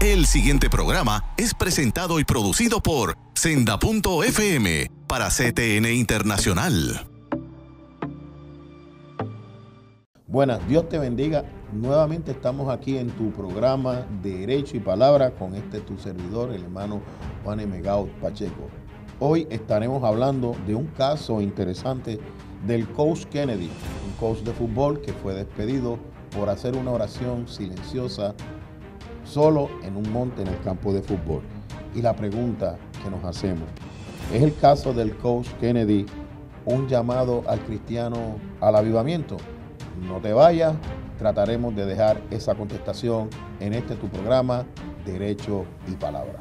El siguiente programa es presentado y producido por Senda.fm para CTN Internacional. Buenas, Dios te bendiga. Nuevamente estamos aquí en tu programa Derecho y Palabra con este tu servidor, el hermano Juan megaut Pacheco. Hoy estaremos hablando de un caso interesante del coach Kennedy, un coach de fútbol que fue despedido por hacer una oración silenciosa solo en un monte en el campo de fútbol. Y la pregunta que nos hacemos, ¿es el caso del coach Kennedy un llamado al cristiano al avivamiento? No te vayas, trataremos de dejar esa contestación en este tu programa, Derecho y Palabra.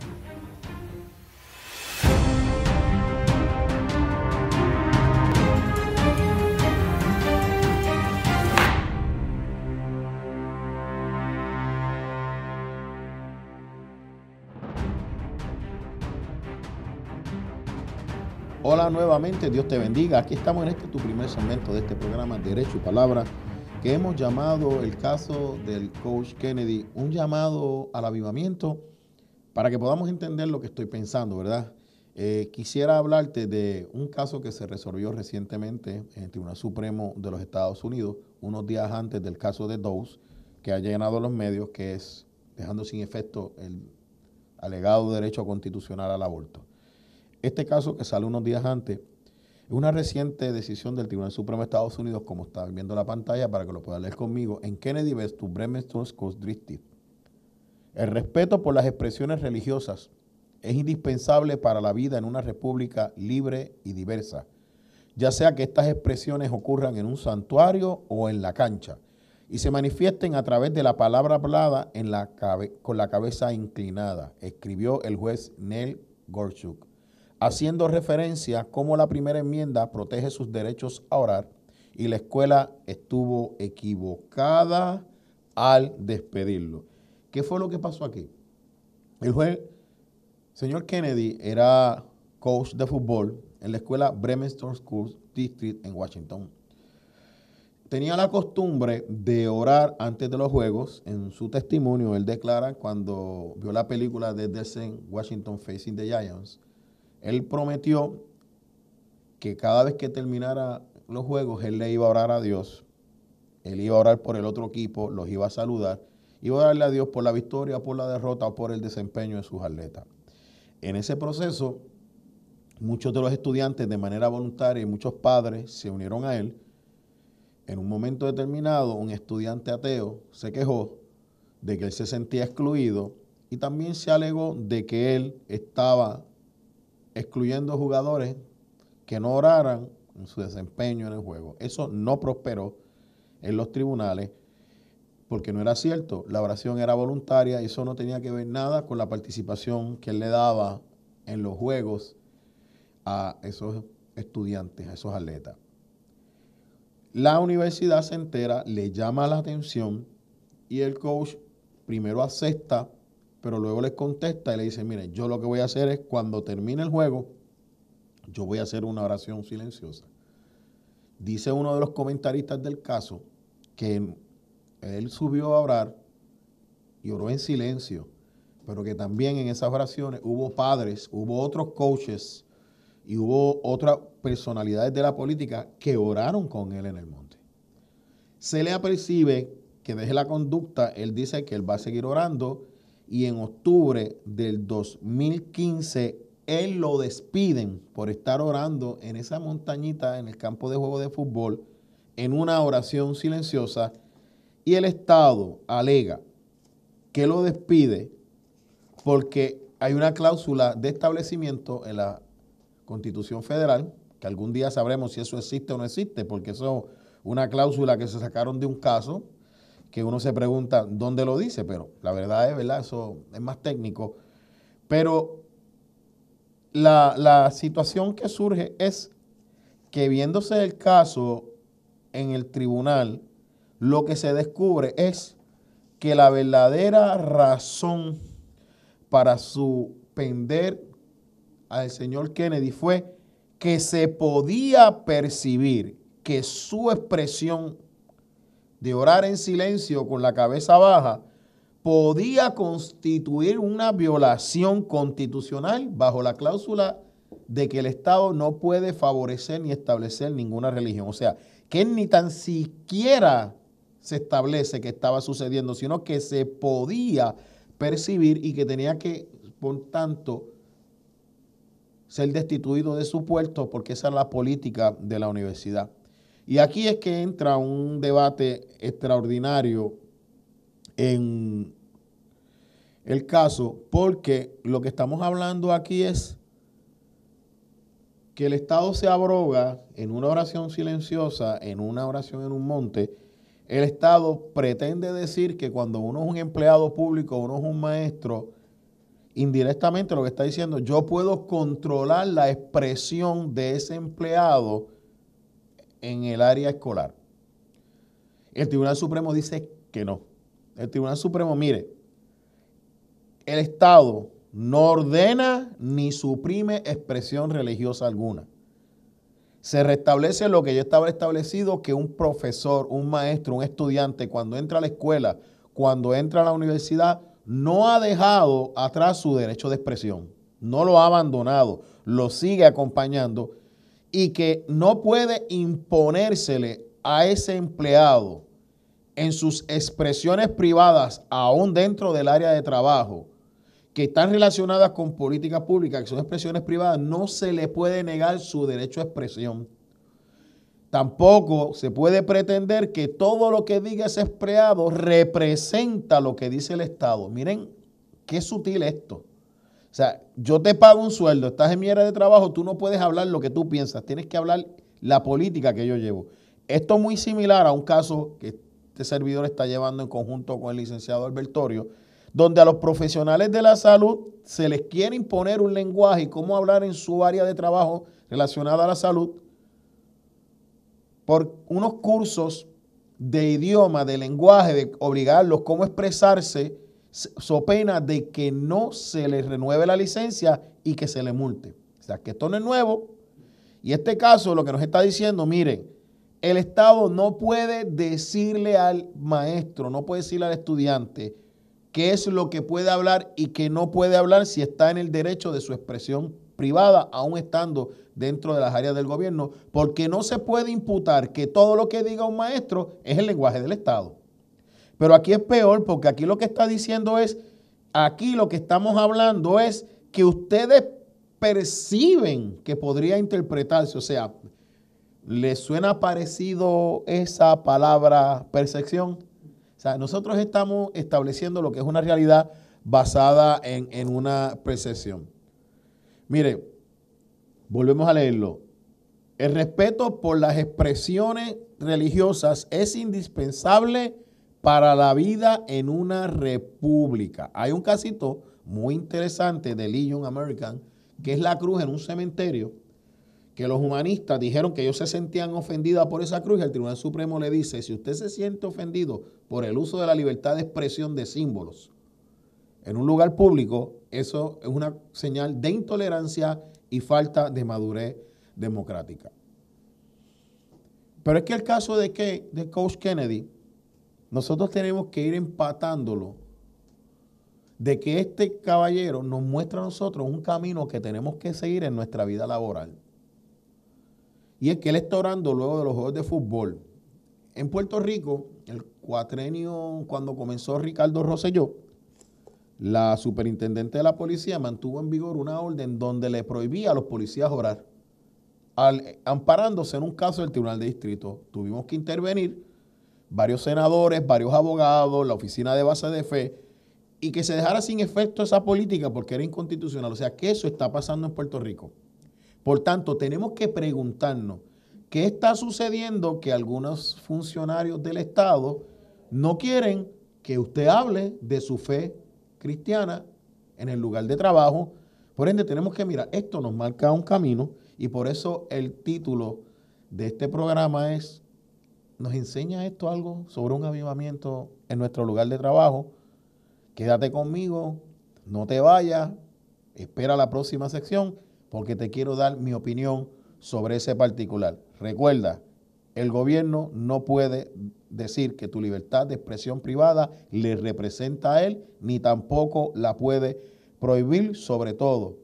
Hola nuevamente, Dios te bendiga. Aquí estamos en este tu primer segmento de este programa Derecho y Palabra, que hemos llamado el caso del coach Kennedy, un llamado al avivamiento para que podamos entender lo que estoy pensando, ¿verdad? Eh, quisiera hablarte de un caso que se resolvió recientemente en el Tribunal Supremo de los Estados Unidos, unos días antes del caso de Dowes que ha llenado los medios, que es dejando sin efecto el alegado derecho constitucional al aborto. Este caso que sale unos días antes es una reciente decisión del Tribunal Supremo de Estados Unidos, como está viendo la pantalla para que lo pueda leer conmigo, en Kennedy vs. Bremen-Strauss-District. El respeto por las expresiones religiosas es indispensable para la vida en una república libre y diversa, ya sea que estas expresiones ocurran en un santuario o en la cancha, y se manifiesten a través de la palabra hablada con la cabeza inclinada, escribió el juez Neil Gorsuch haciendo referencia a cómo la primera enmienda protege sus derechos a orar y la escuela estuvo equivocada al despedirlo. ¿Qué fue lo que pasó aquí? El juez, señor Kennedy, era coach de fútbol en la escuela Bremerton School District en Washington. Tenía la costumbre de orar antes de los juegos. En su testimonio, él declara cuando vio la película de Desen Washington Facing the Giants, él prometió que cada vez que terminara los juegos, él le iba a orar a Dios, él iba a orar por el otro equipo, los iba a saludar, iba a darle a Dios por la victoria, por la derrota o por el desempeño de sus atletas. En ese proceso, muchos de los estudiantes de manera voluntaria y muchos padres se unieron a él. En un momento determinado, un estudiante ateo se quejó de que él se sentía excluido y también se alegó de que él estaba excluyendo jugadores que no oraran en su desempeño en el juego. Eso no prosperó en los tribunales porque no era cierto. La oración era voluntaria y eso no tenía que ver nada con la participación que él le daba en los juegos a esos estudiantes, a esos atletas. La universidad se entera, le llama la atención y el coach primero acepta pero luego les contesta y le dice, mire, yo lo que voy a hacer es cuando termine el juego, yo voy a hacer una oración silenciosa. Dice uno de los comentaristas del caso que él subió a orar y oró en silencio, pero que también en esas oraciones hubo padres, hubo otros coaches y hubo otras personalidades de la política que oraron con él en el monte. Se le apercibe que deje la conducta, él dice que él va a seguir orando y en octubre del 2015 él lo despiden por estar orando en esa montañita, en el campo de juego de fútbol, en una oración silenciosa, y el Estado alega que lo despide porque hay una cláusula de establecimiento en la Constitución Federal, que algún día sabremos si eso existe o no existe, porque eso es una cláusula que se sacaron de un caso que uno se pregunta dónde lo dice, pero la verdad es, ¿verdad? Eso es más técnico. Pero la, situación que surge es que viéndose el caso en el tribunal, lo que se descubre es que la verdadera razón para suspender al señor Kennedy fue que se podía percibir que su expresión de orar en silencio con la cabeza baja podía constituir una violación constitucional bajo la cláusula de que el Estado no puede favorecer ni establecer ninguna religión. O sea, que ni tan siquiera se establece que estaba sucediendo, sino que se podía percibir y que tenía que, por tanto, ser destituido de su puesto porque esa es la política de la universidad. Y aquí es que entra un debate extraordinario en el caso, porque lo que estamos hablando aquí es que el Estado se abroga en una oración silenciosa, en una oración en un monte, el Estado pretende decir que cuando uno es un empleado público, uno es un maestro, indirectamente lo que está diciendo, yo puedo controlar la expresión de ese empleado en el área escolar. El Tribunal Supremo dice que no. El Tribunal Supremo, mire, el Estado no ordena ni suprime expresión religiosa alguna. Se restablece lo que ya estaba establecido, que un profesor, un maestro, un estudiante, cuando entra a la escuela, cuando entra a la universidad, no ha dejado atrás su derecho de expresión, no lo ha abandonado, lo sigue acompañando y que no puede imponérsele a ese empleado en sus expresiones privadas, aún dentro del área de trabajo, que están relacionadas con política pública, que son expresiones privadas, no se le puede negar su derecho a expresión. Tampoco se puede pretender que todo lo que diga ese empleado representa lo que dice el Estado. Miren qué sutil esto. O sea, yo te pago un sueldo, estás en mi área de trabajo, tú no puedes hablar lo que tú piensas, tienes que hablar la política que yo llevo. Esto es muy similar a un caso que este servidor está llevando en conjunto con el licenciado Albertorio, donde a los profesionales de la salud se les quiere imponer un lenguaje y cómo hablar en su área de trabajo relacionada a la salud por unos cursos de idioma, de lenguaje, de obligarlos cómo expresarse so pena de que no se le renueve la licencia y que se le multe. O sea, que esto no es nuevo. Y este caso lo que nos está diciendo, miren, el Estado no puede decirle al maestro, no puede decirle al estudiante qué es lo que puede hablar y qué no puede hablar si está en el derecho de su expresión privada, aún estando dentro de las áreas del gobierno, porque no se puede imputar que todo lo que diga un maestro es el lenguaje del Estado. Pero aquí es peor porque aquí lo que está diciendo es, aquí lo que estamos hablando es que ustedes perciben que podría interpretarse, o sea, ¿les suena parecido esa palabra percepción? O sea, nosotros estamos estableciendo lo que es una realidad basada en, una percepción. Mire, volvemos a leerlo. El respeto por las expresiones religiosas es indispensable para la vida en una república. Hay un casito muy interesante de Legion American, que es la cruz en un cementerio, que los humanistas dijeron que ellos se sentían ofendidos por esa cruz y el Tribunal Supremo le dice, si usted se siente ofendido por el uso de la libertad de expresión de símbolos en un lugar público, eso es una señal de intolerancia y falta de madurez democrática. Pero es que el caso de, que, de Coach Kennedy nosotros tenemos que ir empatándolo de que este caballero nos muestra a nosotros un camino que tenemos que seguir en nuestra vida laboral. Y es que él está orando luego de los juegos de fútbol. En Puerto Rico, el cuatrenio, cuando comenzó Ricardo Rosselló, la superintendente de la policía mantuvo en vigor una orden donde le prohibía a los policías orar. Eh, amparándose en un caso del Tribunal de Distrito, tuvimos que intervenir varios senadores, varios abogados, la oficina de base de fe, y que se dejara sin efecto esa política porque era inconstitucional. O sea, que eso está pasando en Puerto Rico. Por tanto, tenemos que preguntarnos, ¿qué está sucediendo que algunos funcionarios del Estado no quieren que usted hable de su fe cristiana en el lugar de trabajo? Por ende, tenemos que mirar, esto nos marca un camino y por eso el título de este programa es ¿nos enseña esto algo sobre un avivamiento en nuestro lugar de trabajo? Quédate conmigo, no te vayas, espera la próxima sección porque te quiero dar mi opinión sobre ese particular. Recuerda, el gobierno no puede decir que tu libertad de expresión privada le representa a él, ni tampoco la puede prohibir, sobre todo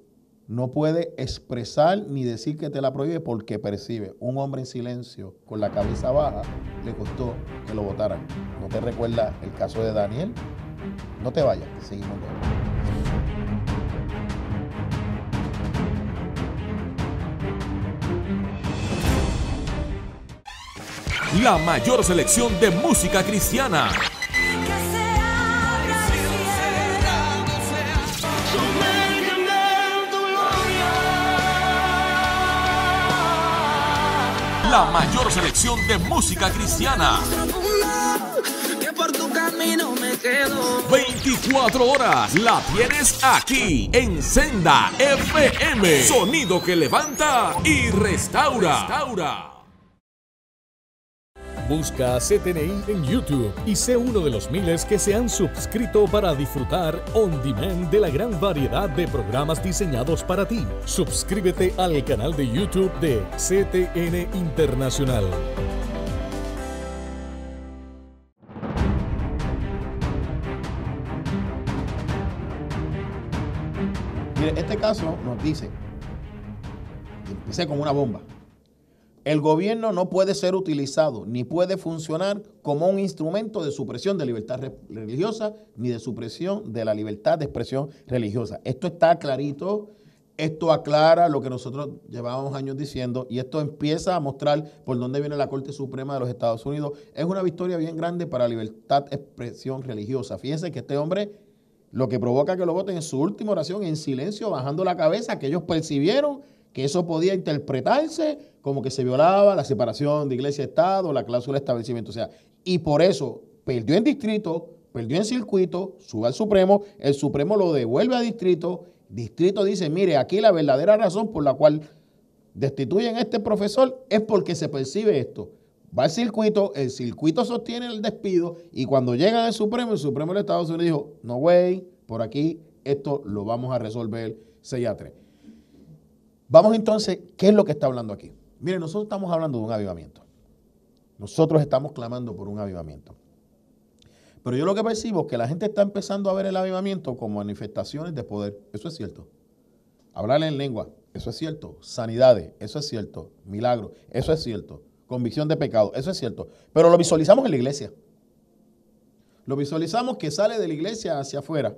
no puede expresar ni decir que te la prohíbe porque percibe. Un hombre en silencio con la cabeza baja le costó que lo votaran. ¿No te recuerda el caso de Daniel? No te vayas, seguimos La mayor selección de música cristiana la mayor selección de música cristiana. 24 horas la tienes aquí en Senda FM. Sonido que levanta y restaura. restaura. Busca a CTNI en YouTube y sé uno de los miles que se han suscrito para disfrutar on demand de la gran variedad de programas diseñados para ti. Suscríbete al canal de YouTube de CTN Internacional. Mire, este caso nos dice, empecé como una bomba. El gobierno no puede ser utilizado ni puede funcionar como un instrumento de supresión de libertad religiosa ni de supresión de la libertad de expresión religiosa. Esto está clarito, esto aclara lo que nosotros llevábamos años diciendo y esto empieza a mostrar por dónde viene la Corte Suprema de los Estados Unidos. Es una victoria bien grande para la libertad de expresión religiosa. Fíjense que este hombre lo que provoca que lo voten en su última oración en silencio, bajando la cabeza, que ellos percibieron que eso podía interpretarse como que se violaba la separación de iglesia-estado, la cláusula de establecimiento. O sea, y por eso perdió en distrito, perdió en circuito, sube al Supremo, el Supremo lo devuelve a distrito, distrito dice, mire, aquí la verdadera razón por la cual destituyen a este profesor es porque se percibe esto. Va al circuito, el circuito sostiene el despido y cuando llega al Supremo, el Supremo de Estados Unidos dijo, no, güey, por aquí esto lo vamos a resolver 6 a 3. Vamos entonces, ¿qué es lo que está hablando aquí? Mire, nosotros estamos hablando de un avivamiento. Nosotros estamos clamando por un avivamiento. Pero yo lo que percibo es que la gente está empezando a ver el avivamiento como manifestaciones de poder. Eso es cierto. Hablar en lengua, eso es cierto. Sanidades, eso es cierto. Milagros, eso es cierto. Convicción de pecado, eso es cierto. Pero lo visualizamos en la iglesia. Lo visualizamos que sale de la iglesia hacia afuera.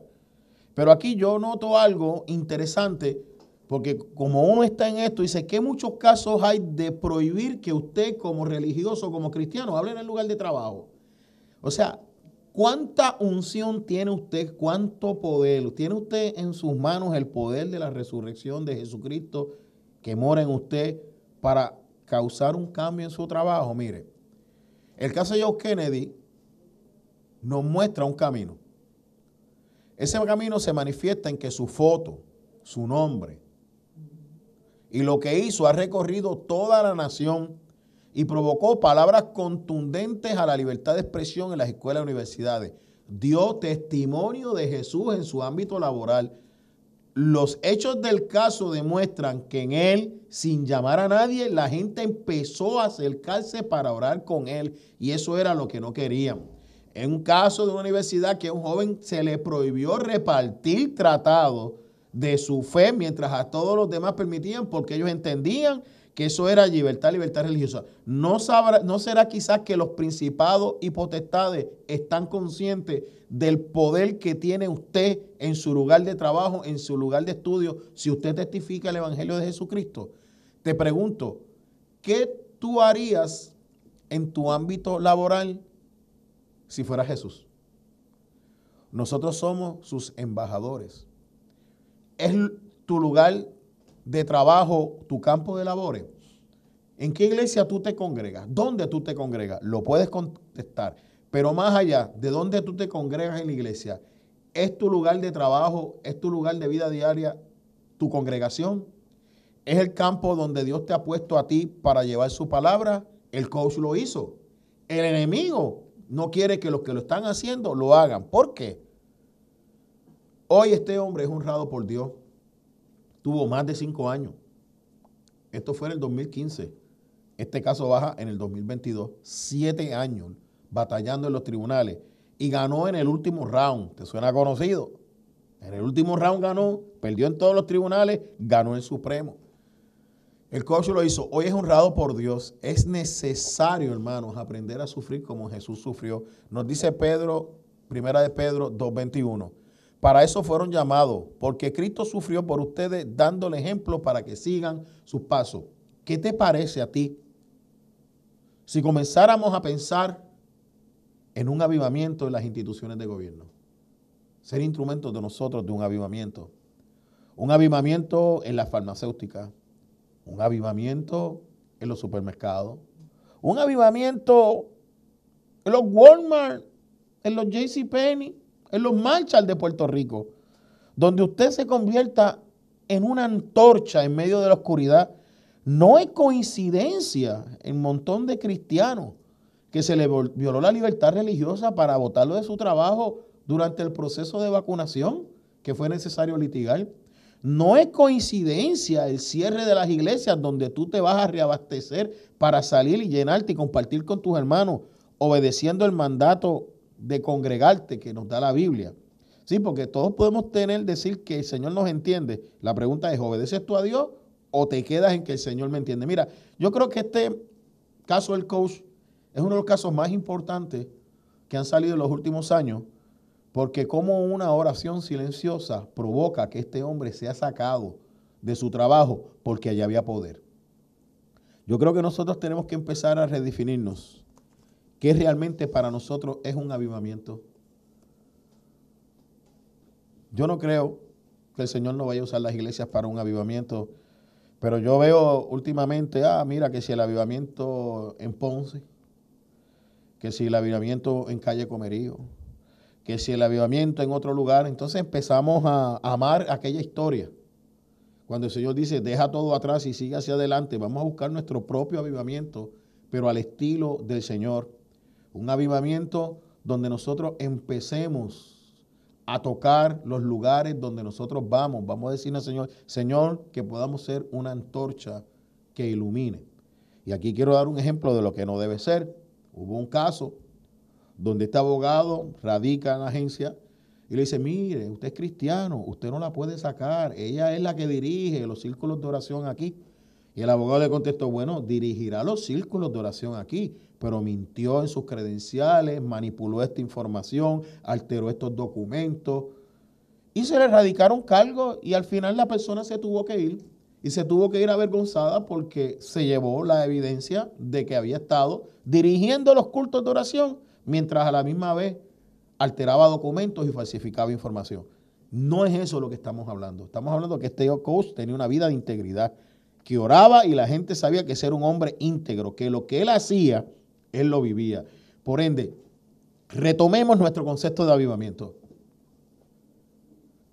Pero aquí yo noto algo interesante porque como uno está en esto, dice, ¿qué muchos casos hay de prohibir que usted como religioso, como cristiano, hable en el lugar de trabajo? O sea, ¿cuánta unción tiene usted? ¿Cuánto poder? ¿Tiene usted en sus manos el poder de la resurrección de Jesucristo que mora en usted para causar un cambio en su trabajo? Mire, el caso de Joe Kennedy nos muestra un camino. Ese camino se manifiesta en que su foto, su nombre, y lo que hizo ha recorrido toda la nación y provocó palabras contundentes a la libertad de expresión en las escuelas y universidades. Dio testimonio de Jesús en su ámbito laboral. Los hechos del caso demuestran que en él, sin llamar a nadie, la gente empezó a acercarse para orar con él y eso era lo que no querían. En un caso de una universidad que a un joven se le prohibió repartir tratados de su fe, mientras a todos los demás permitían, porque ellos entendían que eso era libertad, libertad religiosa. ¿No, sabrá, ¿No será quizás que los principados y potestades están conscientes del poder que tiene usted en su lugar de trabajo, en su lugar de estudio, si usted testifica el Evangelio de Jesucristo? Te pregunto, ¿qué tú harías en tu ámbito laboral si fuera Jesús? Nosotros somos sus embajadores es tu lugar de trabajo, tu campo de labores. ¿En qué iglesia tú te congregas? ¿Dónde tú te congregas? Lo puedes contestar. Pero más allá de dónde tú te congregas en la iglesia, ¿es tu lugar de trabajo? ¿Es tu lugar de vida diaria? ¿Tu congregación? ¿Es el campo donde Dios te ha puesto a ti para llevar su palabra? El coach lo hizo. El enemigo no quiere que los que lo están haciendo lo hagan. ¿Por qué? Hoy este hombre es honrado por Dios. Tuvo más de cinco años. Esto fue en el 2015. Este caso baja en el 2022. Siete años batallando en los tribunales. Y ganó en el último round. ¿Te suena conocido? En el último round ganó, perdió en todos los tribunales, ganó el Supremo. El coach lo hizo. Hoy es honrado por Dios. Es necesario, hermanos, aprender a sufrir como Jesús sufrió. Nos dice Pedro, primera de Pedro 2.21. Para eso fueron llamados, porque Cristo sufrió por ustedes dándole ejemplo para que sigan sus pasos. ¿Qué te parece a ti? Si comenzáramos a pensar en un avivamiento en las instituciones de gobierno, ser instrumentos de nosotros de un avivamiento, un avivamiento en la farmacéutica. un avivamiento en los supermercados, un avivamiento en los Walmart, en los JCPenney, en los marchas de Puerto Rico, donde usted se convierta en una antorcha en medio de la oscuridad. No es coincidencia el montón de cristianos que se le violó la libertad religiosa para votarlo de su trabajo durante el proceso de vacunación que fue necesario litigar. No es coincidencia el cierre de las iglesias donde tú te vas a reabastecer para salir y llenarte y compartir con tus hermanos, obedeciendo el mandato de congregarte que nos da la Biblia. Sí, porque todos podemos tener, decir que el Señor nos entiende. La pregunta es, ¿obedeces tú a Dios o te quedas en que el Señor me entiende? Mira, yo creo que este caso del coach es uno de los casos más importantes que han salido en los últimos años, porque como una oración silenciosa provoca que este hombre sea sacado de su trabajo porque allá había poder. Yo creo que nosotros tenemos que empezar a redefinirnos que realmente para nosotros es un avivamiento. Yo no creo que el Señor no vaya a usar las iglesias para un avivamiento, pero yo veo últimamente, ah, mira que si el avivamiento en Ponce, que si el avivamiento en Calle Comerío, que si el avivamiento en otro lugar, entonces empezamos a amar aquella historia. Cuando el Señor dice, deja todo atrás y sigue hacia adelante, vamos a buscar nuestro propio avivamiento, pero al estilo del Señor un avivamiento donde nosotros empecemos a tocar los lugares donde nosotros vamos. Vamos a decirle al Señor, Señor, que podamos ser una antorcha que ilumine. Y aquí quiero dar un ejemplo de lo que no debe ser. Hubo un caso donde este abogado radica en la agencia y le dice, mire, usted es cristiano, usted no la puede sacar, ella es la que dirige los círculos de oración aquí. Y el abogado le contestó, bueno, dirigirá los círculos de oración aquí, pero mintió en sus credenciales, manipuló esta información, alteró estos documentos y se le erradicaron cargos y al final la persona se tuvo que ir y se tuvo que ir avergonzada porque se llevó la evidencia de que había estado dirigiendo los cultos de oración mientras a la misma vez alteraba documentos y falsificaba información. No es eso lo que estamos hablando. Estamos hablando que este coach tenía una vida de integridad, que oraba y la gente sabía que era un hombre íntegro, que lo que él hacía él lo vivía. Por ende, retomemos nuestro concepto de avivamiento.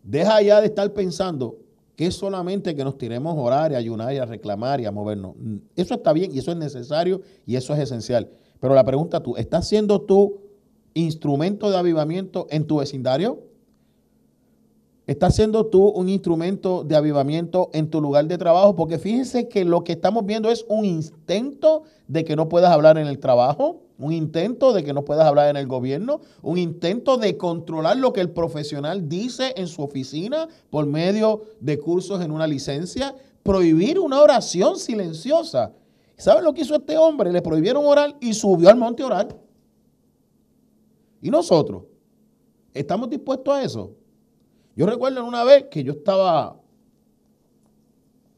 Deja ya de estar pensando que es solamente que nos tiremos a orar y a ayunar y a reclamar y a movernos. Eso está bien y eso es necesario y eso es esencial. Pero la pregunta tú, ¿estás siendo tú instrumento de avivamiento en tu vecindario? Estás siendo tú un instrumento de avivamiento en tu lugar de trabajo, porque fíjense que lo que estamos viendo es un intento de que no puedas hablar en el trabajo, un intento de que no puedas hablar en el gobierno, un intento de controlar lo que el profesional dice en su oficina por medio de cursos en una licencia, prohibir una oración silenciosa. ¿Saben lo que hizo este hombre? Le prohibieron orar y subió al monte oral. ¿Y nosotros? ¿Estamos dispuestos a eso? Yo recuerdo una vez que yo estaba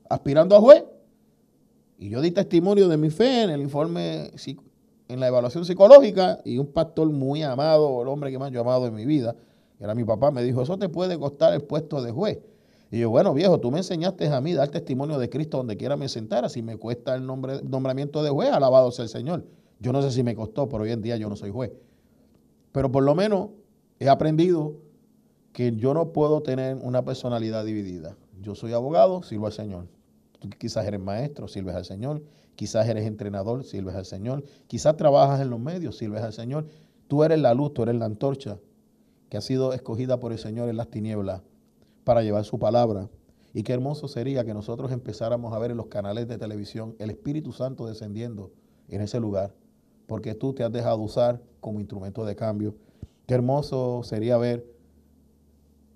aspirando a juez y yo di testimonio de mi fe en el informe, en la evaluación psicológica y un pastor muy amado, el hombre que más yo amado en mi vida, que era mi papá, me dijo, eso te puede costar el puesto de juez. Y yo, bueno, viejo, tú me enseñaste a mí dar testimonio de Cristo donde quiera me sentara. Si me cuesta el nombramiento de juez, alabado sea el Señor. Yo no sé si me costó, pero hoy en día yo no soy juez. Pero por lo menos he aprendido que yo no puedo tener una personalidad dividida. Yo soy abogado, sirvo al Señor. Tú quizás eres maestro, sirves al Señor. Quizás eres entrenador, sirves al Señor. Quizás trabajas en los medios, sirves al Señor. Tú eres la luz, tú eres la antorcha que ha sido escogida por el Señor en las tinieblas para llevar su palabra. Y qué hermoso sería que nosotros empezáramos a ver en los canales de televisión el Espíritu Santo descendiendo en ese lugar, porque tú te has dejado usar como instrumento de cambio. Qué hermoso sería ver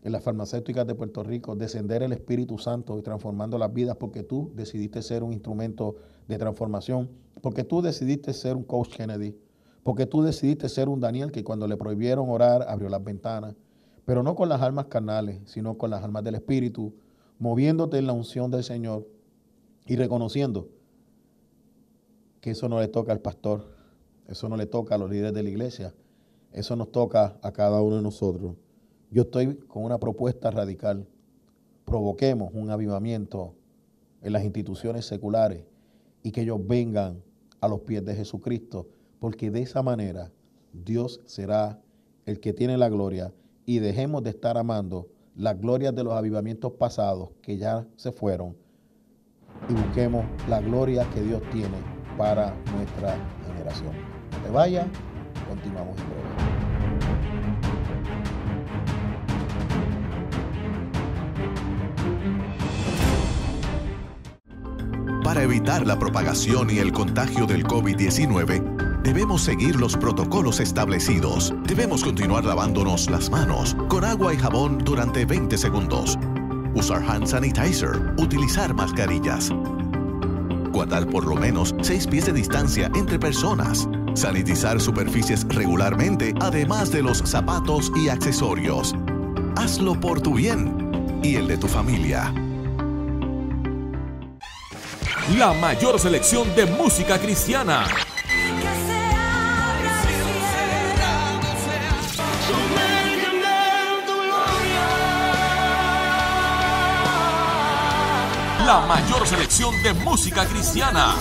en las farmacéuticas de Puerto Rico, descender el Espíritu Santo y transformando las vidas porque tú decidiste ser un instrumento de transformación, porque tú decidiste ser un coach Kennedy, porque tú decidiste ser un Daniel que cuando le prohibieron orar abrió las ventanas, pero no con las almas carnales, sino con las almas del Espíritu, moviéndote en la unción del Señor y reconociendo que eso no le toca al pastor, eso no le toca a los líderes de la iglesia, eso nos toca a cada uno de nosotros. Yo estoy con una propuesta radical. Provoquemos un avivamiento en las instituciones seculares y que ellos vengan a los pies de Jesucristo, porque de esa manera Dios será el que tiene la gloria y dejemos de estar amando las glorias de los avivamientos pasados que ya se fueron y busquemos la gloria que Dios tiene para nuestra generación. No te vaya, continuamos para evitar la propagación y el contagio del COVID-19, debemos seguir los protocolos establecidos. Debemos continuar lavándonos las manos con agua y jabón durante 20 segundos. Usar hand sanitizer. Utilizar mascarillas. Guardar por lo menos 6 pies de distancia entre personas. Sanitizar superficies regularmente, además de los zapatos y accesorios. Hazlo por tu bien y el de tu familia la mayor selección de música cristiana. La mayor selección de música cristiana.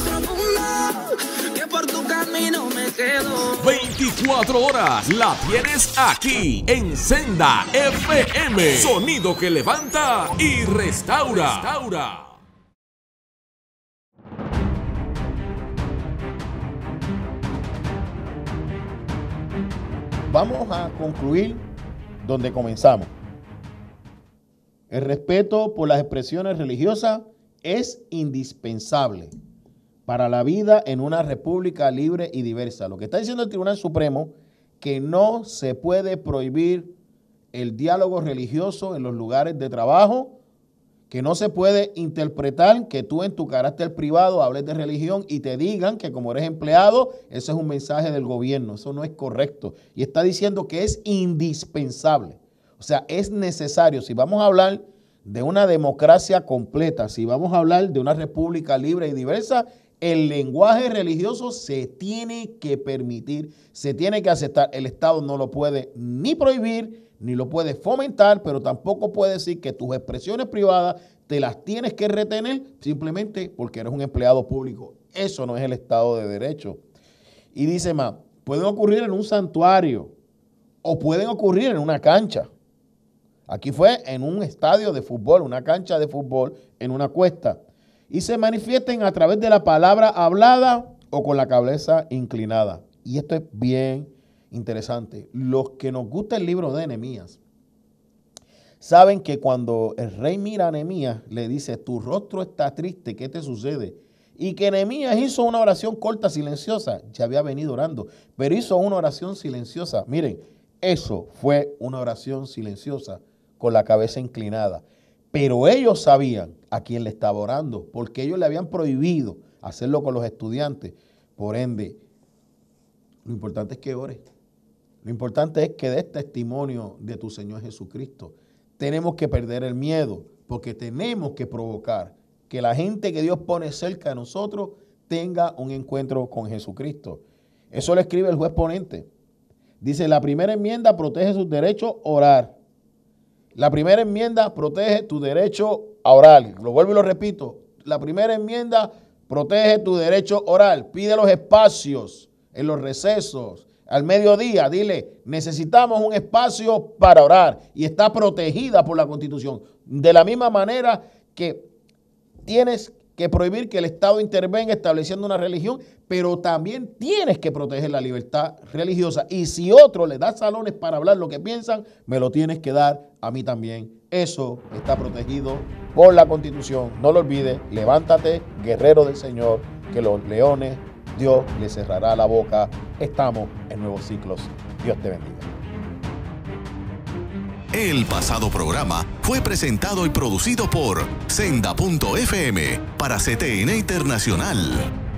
24 horas la tienes aquí en Senda FM. Sonido que levanta y restaura. restaura. vamos a concluir donde comenzamos. El respeto por las expresiones religiosas es indispensable para la vida en una república libre y diversa. Lo que está diciendo el Tribunal Supremo, que no se puede prohibir el diálogo religioso en los lugares de trabajo, que no se puede interpretar que tú en tu carácter privado hables de religión y te digan que como eres empleado, eso es un mensaje del gobierno. Eso no es correcto. Y está diciendo que es indispensable. O sea, es necesario. Si vamos a hablar de una democracia completa, si vamos a hablar de una república libre y diversa, el lenguaje religioso se tiene que permitir, se tiene que aceptar. El Estado no lo puede ni prohibir ni lo puedes fomentar, pero tampoco puedes decir que tus expresiones privadas te las tienes que retener simplemente porque eres un empleado público. Eso no es el Estado de Derecho. Y dice más, pueden ocurrir en un santuario o pueden ocurrir en una cancha. Aquí fue en un estadio de fútbol, una cancha de fútbol, en una cuesta. Y se manifiesten a través de la palabra hablada o con la cabeza inclinada. Y esto es bien interesante. Los que nos gusta el libro de Nehemías saben que cuando el rey mira a Nehemías, le dice, tu rostro está triste, ¿qué te sucede? Y que Nehemías hizo una oración corta, silenciosa. Ya había venido orando, pero hizo una oración silenciosa. Miren, eso fue una oración silenciosa con la cabeza inclinada. Pero ellos sabían a quién le estaba orando, porque ellos le habían prohibido hacerlo con los estudiantes. Por ende, lo importante es que ores. Lo importante es que des testimonio de tu Señor Jesucristo. Tenemos que perder el miedo porque tenemos que provocar que la gente que Dios pone cerca de nosotros tenga un encuentro con Jesucristo. Eso lo escribe el juez ponente. Dice, la primera enmienda protege sus derechos a orar. La primera enmienda protege tu derecho a orar. Lo vuelvo y lo repito. La primera enmienda protege tu derecho a orar. Pide los espacios en los recesos, al mediodía, dile, necesitamos un espacio para orar y está protegida por la constitución. De la misma manera que tienes que prohibir que el Estado intervenga estableciendo una religión, pero también tienes que proteger la libertad religiosa. Y si otro le da salones para hablar lo que piensan, me lo tienes que dar a mí también. Eso está protegido por la Constitución. No lo olvides, levántate, guerrero del Señor, que los leones Dios le cerrará la boca. Estamos en nuevos ciclos. Dios te bendiga. El pasado programa fue presentado y producido por Senda.fm para CTN Internacional.